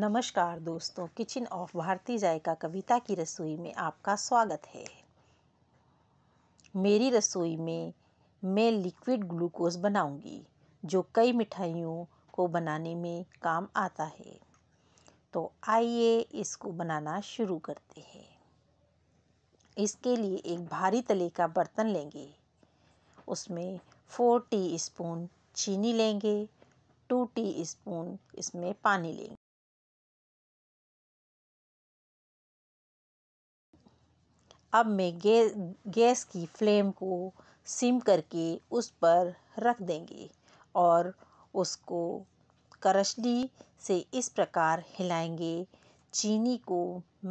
नमस्कार दोस्तों kitchen of Bharti Zaika Kavita की रसोई में आपका स्वागत है मेरी रसोई में मैं लिक्विड ग्लूकोज बनाऊंगी जो कई मिठाइयों को बनाने में काम आता है तो आइए इसको बनाना शुरू करते हैं इसके लिए एक भारी तले का बर्तन लेंगे उसमें फोर टी स्पून चीनी लेंगे टू टी स्पून इसमें पानी लेंगे अब मैं गैस गैस की फ्लेम को सिम करके उस पर रख देंगे और उसको करछली से इस प्रकार हिलाएंगे चीनी को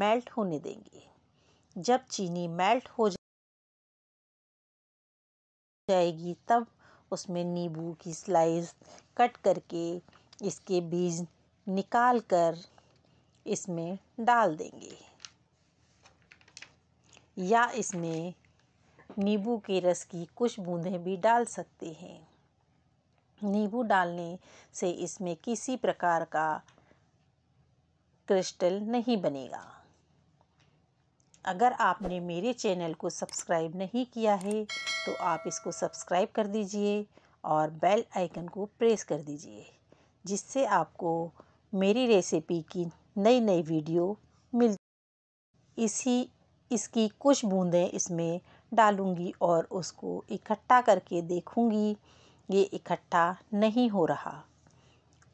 मेल्ट होने देंगे जब चीनी मेल्ट हो जाएगी तब उसमें नींबू की स्लाइस कट करके इसके बीज निकाल कर इसमें डाल देंगे या इसमें नींबू के रस की कुछ बूंदें भी डाल सकते हैं नींबू डालने से इसमें किसी प्रकार का क्रिस्टल नहीं बनेगा अगर आपने मेरे चैनल को सब्सक्राइब नहीं किया है तो आप इसको सब्सक्राइब कर दीजिए और बेल आइकन को प्रेस कर दीजिए जिससे आपको मेरी रेसिपी की नई नई वीडियो मिल इसी इसकी कुछ बूंदें इसमें डालूँगी और उसको इकट्ठा करके देखूँगी ये इकट्ठा नहीं हो रहा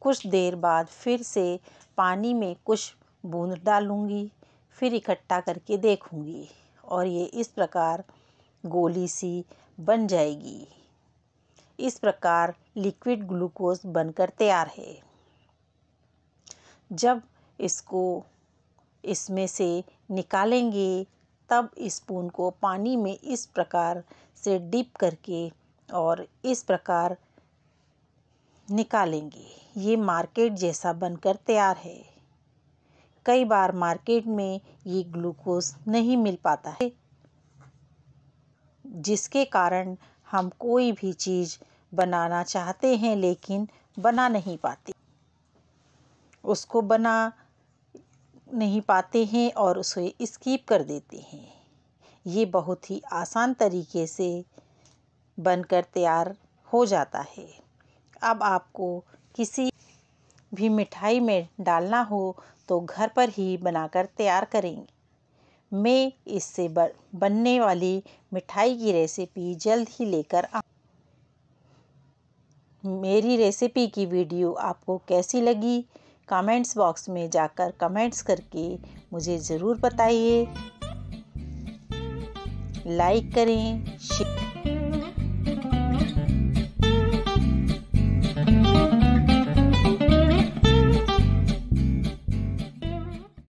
कुछ देर बाद फिर से पानी में कुछ बूँद डालूँगी फिर इकट्ठा करके देखूँगी और ये इस प्रकार गोली सी बन जाएगी इस प्रकार लिक्विड ग्लूकोज बनकर तैयार है जब इसको इसमें से निकालेंगे तब स्पून को पानी में इस प्रकार से डिप करके और इस प्रकार निकालेंगे ये मार्केट जैसा बनकर तैयार है कई बार मार्केट में ये ग्लूकोज नहीं मिल पाता है जिसके कारण हम कोई भी चीज़ बनाना चाहते हैं लेकिन बना नहीं पाते उसको बना नहीं पाते हैं और उसे स्किप कर देते हैं ये बहुत ही आसान तरीके से बनकर तैयार हो जाता है अब आपको किसी भी मिठाई में डालना हो तो घर पर ही बनाकर तैयार करेंगे मैं इससे बनने वाली मिठाई की रेसिपी जल्द ही लेकर आ मेरी रेसिपी की वीडियो आपको कैसी लगी कमेंट्स बॉक्स में जाकर कमेंट्स करके मुझे ज़रूर बताइए लाइक करें